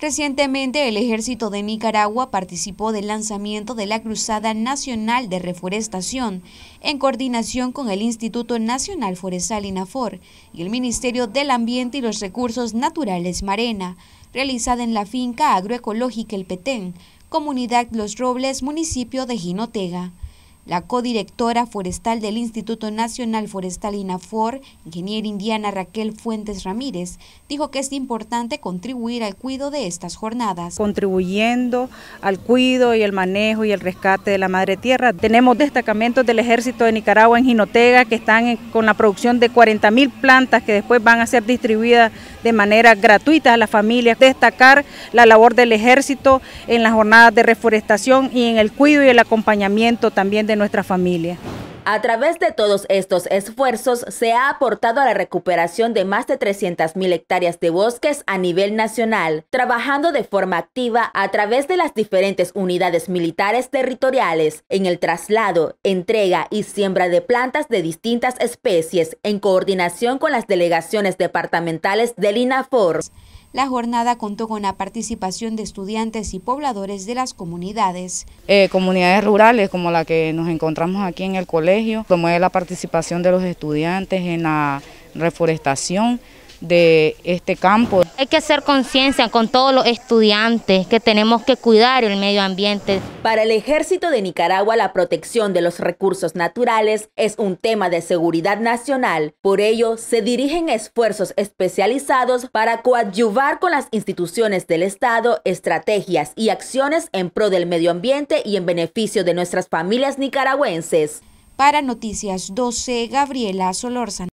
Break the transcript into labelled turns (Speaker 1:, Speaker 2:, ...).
Speaker 1: Recientemente, el ejército de Nicaragua participó del lanzamiento de la Cruzada Nacional de Reforestación en coordinación con el Instituto Nacional Forestal INAFOR y el Ministerio del Ambiente y los Recursos Naturales Marena, realizada en la finca agroecológica El Petén, comunidad Los Robles, municipio de Jinotega. La codirectora forestal del Instituto Nacional Forestal INAFOR, ingeniera indiana Raquel Fuentes Ramírez, dijo que es importante contribuir al cuidado de
Speaker 2: estas jornadas. Contribuyendo al cuidado y el manejo y el rescate de la madre tierra. Tenemos destacamentos del ejército de Nicaragua en Jinotega que están con la producción de 40.000 mil plantas que después van a ser distribuidas de manera gratuita a las familias. Destacar la labor del ejército en las jornadas de reforestación y en el cuido y el acompañamiento también de nuestra familia.
Speaker 3: A través de todos estos esfuerzos se ha aportado a la recuperación de más de 300.000 hectáreas de bosques a nivel nacional, trabajando de forma activa a través de las diferentes unidades militares territoriales en el traslado, entrega y siembra de plantas de distintas especies en coordinación con las delegaciones departamentales del INAFOR.
Speaker 1: La jornada contó con la participación de estudiantes y pobladores de las comunidades. Eh, comunidades rurales como la que nos encontramos aquí en el colegio, promueve la participación de los estudiantes en la reforestación, de este campo. Hay que hacer conciencia con todos
Speaker 3: los estudiantes que tenemos que cuidar el medio ambiente. Para el ejército de Nicaragua la protección de los recursos naturales es un tema de seguridad nacional. Por ello se dirigen esfuerzos especializados para coadyuvar con las instituciones del Estado estrategias y acciones en pro del medio ambiente y en beneficio de nuestras
Speaker 2: familias nicaragüenses. Para Noticias 12, Gabriela Solórzano.